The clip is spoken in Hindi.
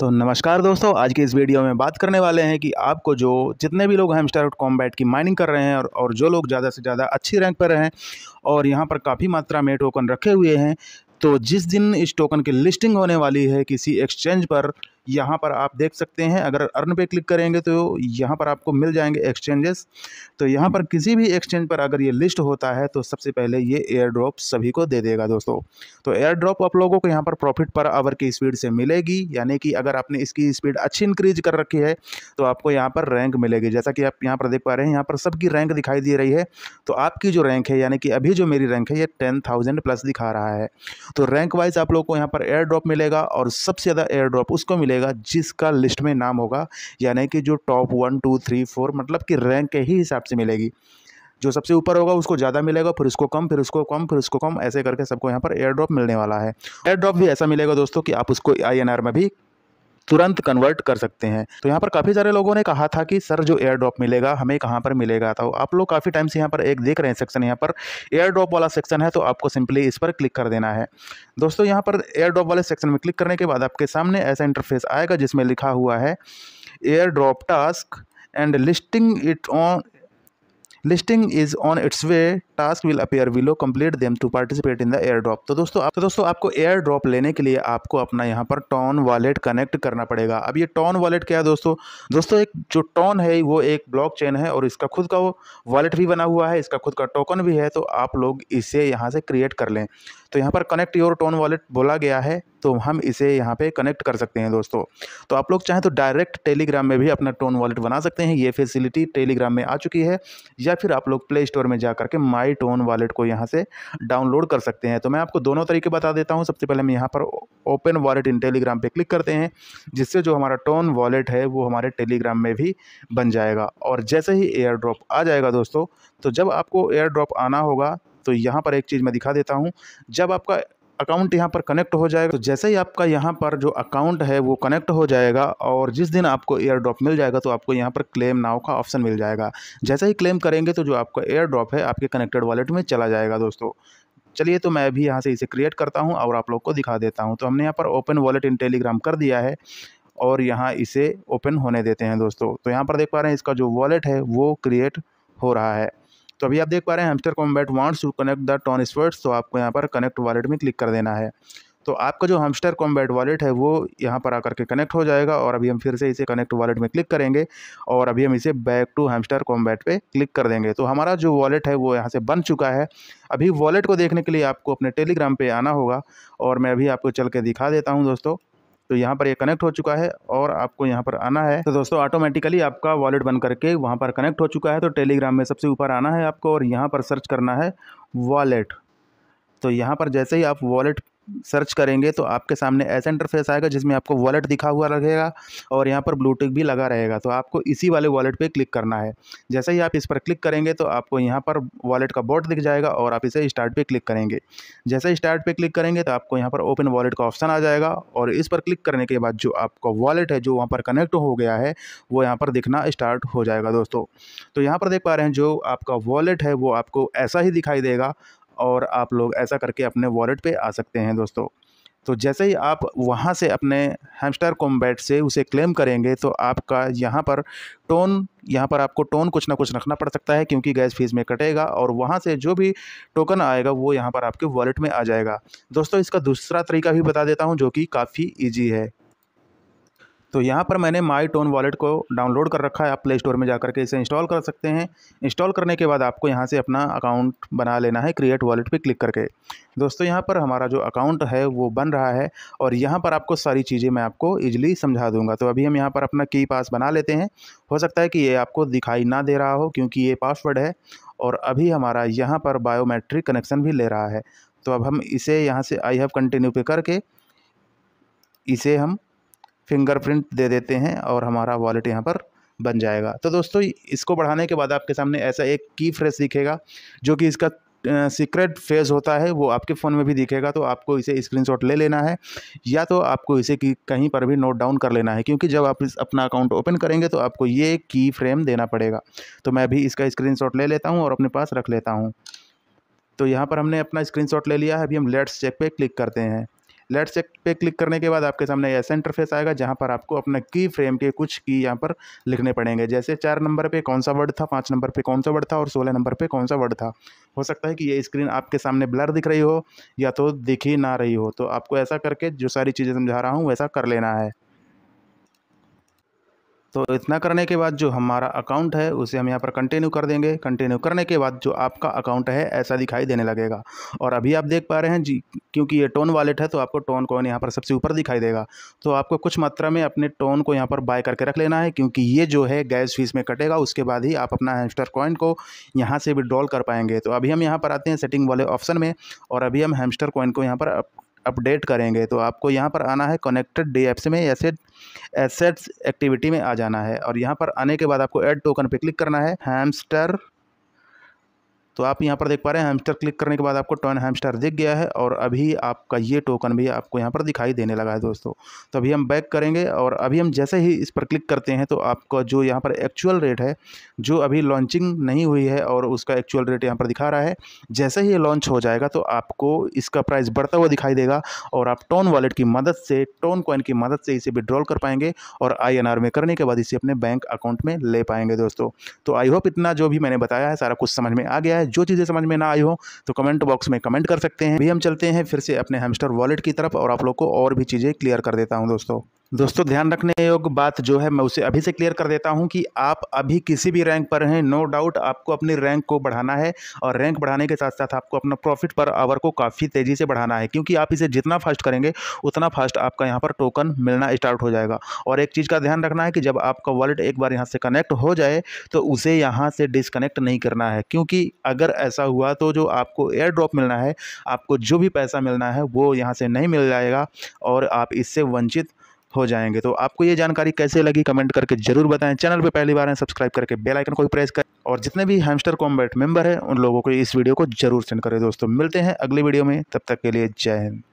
तो नमस्कार दोस्तों आज के इस वीडियो में बात करने वाले हैं कि आपको जो जितने भी लोग हेमस्टर कॉम्बैट की माइनिंग कर रहे हैं और, और जो लोग ज़्यादा से ज़्यादा अच्छी रैंक पर हैं और यहाँ पर काफ़ी मात्रा में टोकन रखे हुए हैं तो जिस दिन इस टोकन की लिस्टिंग होने वाली है किसी एक्सचेंज पर यहाँ पर आप देख सकते हैं अगर अर्न पे क्लिक करेंगे तो यहाँ पर आपको मिल जाएंगे एक्सचेंजेस तो यहाँ पर किसी भी एक्सचेंज पर अगर ये लिस्ट होता है तो सबसे पहले ये एयर ड्रॉप सभी को दे देगा दोस्तों तो एयर ड्रॉप आप लोगों को यहाँ पर प्रॉफिट पर आवर की स्पीड से मिलेगी यानी कि अगर आपने इसकी स्पीड अच्छी इंक्रीज कर रखी है तो आपको यहाँ पर रैंक मिलेगी जैसा कि आप यहाँ पर देख पा रहे हैं यहाँ पर सबकी रैंक दिखाई दे रही है तो आपकी जो रैंक है यानी कि अभी जो मेरी रैंक है ये टेन थाउजेंड प्लस दिखा रहा है तो रैंक वाइज आप लोग को यहाँ पर एयर ड्रॉप मिलेगा और सबसे ज़्यादा एयर ड्रॉप उसको मिलेगा मिलेगा जिसका लिस्ट में नाम होगा यानी कि जो top one two three four मतलब कि रैंक के ही हिसाब से मिलेगी जो सबसे ऊपर होगा उसको ज़्यादा मिलेगा फिर उसको कम फिर उसको कम फिर उसको कम ऐसे करके सबको यहाँ पर एयर ड्रॉप मिलने वाला है एयर ड्रॉप भी ऐसा मिलेगा दोस्तों कि आप उसको आई में भी तुरंत कन्वर्ट कर सकते हैं तो यहाँ पर काफ़ी सारे लोगों ने कहा था कि सर जो एयर ड्रॉप मिलेगा हमें कहाँ पर मिलेगा तो आप लोग काफ़ी टाइम से यहाँ पर एक देख रहे हैं सेक्शन यहाँ पर एयर ड्रॉप वाला सेक्शन है तो आपको सिंपली इस पर क्लिक कर देना है दोस्तों यहाँ पर एयर ड्रॉप वाले सेक्शन में क्लिक करने के बाद आपके सामने ऐसा इंटरफेस आएगा जिसमें लिखा हुआ है airdrop task and listing it on listing is on its way task will appear below complete them to participate in the airdrop तो दोस्तों आप, तो दोस्तों आपको एयर ड्रॉप लेने के लिए आपको अपना यहाँ पर टॉन वॉलेट कनेक्ट करना पड़ेगा अब ये टॉन वॉलेट क्या है दोस्तों दोस्तों एक जो टॉन है वो एक ब्लॉक चेन है और इसका खुद का वो वॉलेट भी बना हुआ है इसका खुद का टोकन भी है तो आप लोग इसे यहाँ से क्रिएट कर लें तो यहाँ पर कनेक्ट योर टोन वॉलेट बोला गया है तो हम इसे यहाँ पे कनेक्ट कर सकते हैं दोस्तों तो आप लोग चाहें तो डायरेक्ट टेलीग्राम में भी अपना टोन वॉलेट बना सकते हैं ये फैसिलिटी टेलीग्राम में आ चुकी है या फिर आप लोग प्ले स्टोर में जा करके माई वाई टोन वॉलेट को यहाँ से डाउनलोड कर सकते हैं तो मैं आपको दोनों तरीके बता देता हूँ सबसे पहले हम यहाँ पर ओपन वॉलेट इन टेलीग्राम पे क्लिक करते हैं जिससे जो हमारा टोन वॉलेट है वो हमारे टेलीग्राम में भी बन जाएगा और जैसे ही एयर ड्रॉप आ जाएगा दोस्तों तो जब आपको एयर ड्रॉप आना होगा तो यहाँ पर एक चीज़ मैं दिखा देता हूँ जब आपका अकाउंट यहाँ पर कनेक्ट हो जाएगा तो जैसे ही आपका यहाँ पर जो अकाउंट है वो कनेक्ट हो जाएगा और जिस दिन आपको एयर ड्रॉप मिल जाएगा तो आपको यहाँ पर क्लेम नाव का ऑप्शन मिल जाएगा जैसे ही क्लेम करेंगे तो जो आपका एयर ड्रॉप है आपके कनेक्टेड वॉलेट में चला जाएगा दोस्तों चलिए तो मैं अभी यहाँ से इसे क्रिएट करता हूँ और आप लोग को दिखा देता हूँ तो हमने यहाँ पर ओपन वॉलेट इन टेलीग्राम कर दिया है और यहाँ इसे ओपन होने देते हैं दोस्तों तो यहाँ पर देख पा रहे हैं इसका जो वॉलेट है वो क्रिएट हो रहा है तो अभी आप देख पा रहे हैं Hamster Kombat wants to connect the TON Space तो आपको यहाँ पर कनेक्ट वॉलेट में क्लिक कर देना है तो आपका जो हमस्टर कॉम्बैट वॉलेट है वो यहाँ पर आकर के कनेक्ट हो जाएगा और अभी हम फिर से इसे कनेक्ट वॉलेट में क्लिक करेंगे और अभी हम इसे बैक टू हमस्टर कॉम्बैट पे क्लिक कर देंगे तो हमारा जो वॉलेट है वो यहाँ से बन चुका है अभी वॉलेट को देखने के लिए आपको अपने टेलीग्राम पर आना होगा और मैं अभी आपको चल के दिखा देता हूँ दोस्तों तो यहाँ पर ये यह कनेक्ट हो चुका है और आपको यहाँ पर आना है तो दोस्तों ऑटोमेटिकली आपका वॉलेट बन करके वहाँ पर कनेक्ट हो चुका है तो टेलीग्राम में सबसे ऊपर आना है आपको और यहाँ पर सर्च करना है वॉलेट तो यहाँ पर जैसे ही आप वॉलेट सर्च करेंगे तो आपके सामने ऐसा इंटरफेस आएगा जिसमें आपको वॉलेट दिखा हुआ रहेगा और यहाँ पर ब्लूटूथ भी लगा रहेगा तो आपको इसी वाले वॉलेट पर क्लिक करना है जैसे ही आप इस पर क्लिक करेंगे तो आपको यहाँ पर वॉलेट का बोर्ड दिख जाएगा और आप इसे स्टार्ट पर क्लिक करेंगे जैसे स्टार्ट पर क्लिक करेंगे तो आपको यहाँ पर ओपन वॉलेट का ऑप्शन आ जाएगा और इस पर क्लिक करने के बाद जो आपका वॉलेट है जो वहाँ पर कनेक्ट हो गया है वो यहाँ पर दिखना स्टार्ट हो जाएगा दोस्तों तो यहाँ पर देख पा रहे हैं जो आपका वॉलेट है वो आपको ऐसा ही दिखाई देगा और आप लोग ऐसा करके अपने वॉलेट पे आ सकते हैं दोस्तों तो जैसे ही आप वहाँ से अपने हैमस्टर कॉम्बैट से उसे क्लेम करेंगे तो आपका यहाँ पर टोन यहाँ पर आपको टोन कुछ ना कुछ रखना पड़ सकता है क्योंकि गैस फीस में कटेगा और वहाँ से जो भी टोकन आएगा वो यहाँ पर आपके वॉलेट में आ जाएगा दोस्तों इसका दूसरा तरीका भी बता देता हूँ जो कि काफ़ी ईजी है तो यहाँ पर मैंने माई टोन वॉलेट को डाउनलोड कर रखा है आप प्ले स्टोर में जा के इसे इंस्टॉल कर सकते हैं इंस्टॉल करने के बाद आपको यहाँ से अपना अकाउंट बना लेना है क्रिएट वॉलेट पे क्लिक करके दोस्तों यहाँ पर हमारा जो अकाउंट है वो बन रहा है और यहाँ पर आपको सारी चीज़ें मैं आपको ईजिली समझा दूँगा तो अभी हम यहाँ पर अपना की पास बना लेते हैं हो सकता है कि ये आपको दिखाई ना दे रहा हो क्योंकि ये पासवर्ड है और अभी हमारा यहाँ पर बायोमेट्रिक कनेक्शन भी ले रहा है तो अब हम इसे यहाँ से आई हैव कंटिन्यू पे करके इसे हम फिंगरप्रिंट दे देते हैं और हमारा वॉलेट यहाँ पर बन जाएगा तो दोस्तों इसको बढ़ाने के बाद आपके सामने ऐसा एक की फ्रेस दिखेगा जो कि इसका सीक्रेट फेज़ होता है वो आपके फ़ोन में भी दिखेगा तो आपको इसे स्क्रीनशॉट ले लेना है या तो आपको इसे की कहीं पर भी नोट डाउन कर लेना है क्योंकि जब आप इस अपना अकाउंट ओपन करेंगे तो आपको ये की फ्रेम देना पड़ेगा तो मैं भी इसका स्क्रीनशॉट ले लेता हूँ और अपने पास रख लेता हूँ तो यहाँ पर हमने अपना स्क्रीनशॉट ले लिया है अभी हम लेट्स चेक पर क्लिक करते हैं लेट चेक पे क्लिक करने के बाद आपके सामने ऐसा इंटरफेस आएगा जहाँ पर आपको अपने की फ्रेम के कुछ की यहाँ पर लिखने पड़ेंगे जैसे चार नंबर पर कौन सा वर्ड था पाँच नंबर पर कौन सा वर्ड था और सोलह नंबर पर कौन सा वर्ड था हो सकता है कि ये स्क्रीन आपके सामने ब्लर दिख रही हो या तो दिख ही ना रही हो तो आपको ऐसा करके जो सारी चीज़ें समझा रहा हूँ वैसा कर लेना है तो इतना करने के बाद जो हमारा अकाउंट है उसे हम यहाँ पर कंटिन्यू कर देंगे कंटिन्यू करने के बाद जो आपका अकाउंट है ऐसा दिखाई देने लगेगा और अभी आप देख पा रहे हैं जी क्योंकि ये टोन वॉलेट है तो आपको टोन कॉइन यहाँ पर सबसे ऊपर दिखाई देगा तो आपको कुछ मात्रा में अपने टोन को यहाँ पर बाय करके रख लेना है क्योंकि ये जो है गैस फीस में कटेगा उसके बाद ही आप अपना हेमस्टर कॉइन को यहाँ से विड्रॉल कर पाएंगे तो अभी हम यहाँ पर आते हैं सेटिंग वाले ऑप्शन में और अभी हम हेमस्टर कॉइन को यहाँ पर अपडेट करेंगे तो आपको यहाँ पर आना है कनेक्टेड डी में एसेट एसेट्स एक्टिविटी में आ जाना है और यहाँ पर आने के बाद आपको ऐड टोकन पे क्लिक करना है हैमस्टर तो आप यहाँ पर देख पा रहे हैं हैमस्टर क्लिक करने के बाद आपको टॉन हैमस्टर दिख गया है और अभी आपका ये टोकन भी आपको यहाँ पर दिखाई देने लगा है दोस्तों तो अभी हम बैक करेंगे और अभी हम जैसे ही इस पर क्लिक करते हैं तो आपका जो यहाँ पर एक्चुअल रेट है जो अभी लॉन्चिंग नहीं हुई है और उसका एक्चुअल रेट यहाँ पर दिखा रहा है जैसे ही ये लॉन्च हो जाएगा तो आपको इसका प्राइस बढ़ता हुआ दिखाई देगा और आप टोन वॉलेट की मदद से टोन कॉइन की मदद से इसे विड्रॉल कर पाएंगे और आई में करने के बाद इसे अपने बैंक अकाउंट में ले पाएंगे दोस्तों तो आई होप इतना जो भी मैंने बताया है सारा कुछ समझ में आ गया है जो चीज़ें समझ में ना आई हो तो कमेंट बॉक्स में कमेंट कर सकते हैं भी हम चलते हैं फिर से अपने हेमस्टर वॉलेट की तरफ और आप लोग को और भी चीज़ें क्लियर कर देता हूँ दोस्तों दोस्तों ध्यान रखने योग्य बात जो है मैं उसे अभी से क्लियर कर देता हूं कि आप अभी किसी भी रैंक पर हैं नो डाउट आपको अपनी रैंक को बढ़ाना है और रैंक बढ़ाने के साथ साथ आपको अपना प्रॉफिट पर आवर को काफ़ी तेज़ी से बढ़ाना है क्योंकि आप इसे जितना फास्ट करेंगे उतना फास्ट आपका यहाँ पर टोकन मिलना स्टार्ट हो जाएगा और एक चीज़ का ध्यान रखना है कि जब आपका वॉलेट एक बार यहाँ से कनेक्ट हो जाए तो उसे यहाँ से डिसकनेक्ट नहीं करना है क्योंकि अगर ऐसा हुआ तो जो आपको एयर ड्रॉप मिलना है आपको जो भी पैसा मिलना है वो यहाँ से नहीं मिल जाएगा और आप इससे वंचित हो जाएंगे तो आपको ये जानकारी कैसे लगी कमेंट करके जरूर बताएं चैनल पर पहली बार हैं सब्सक्राइब करके बेल आइकन को भी प्रेस करें और जितने भी हैमस्टर कॉम्बैट मेंबर हैं उन लोगों को इस वीडियो को जरूर सेंड करें दोस्तों मिलते हैं अगले वीडियो में तब तक के लिए जय हिंद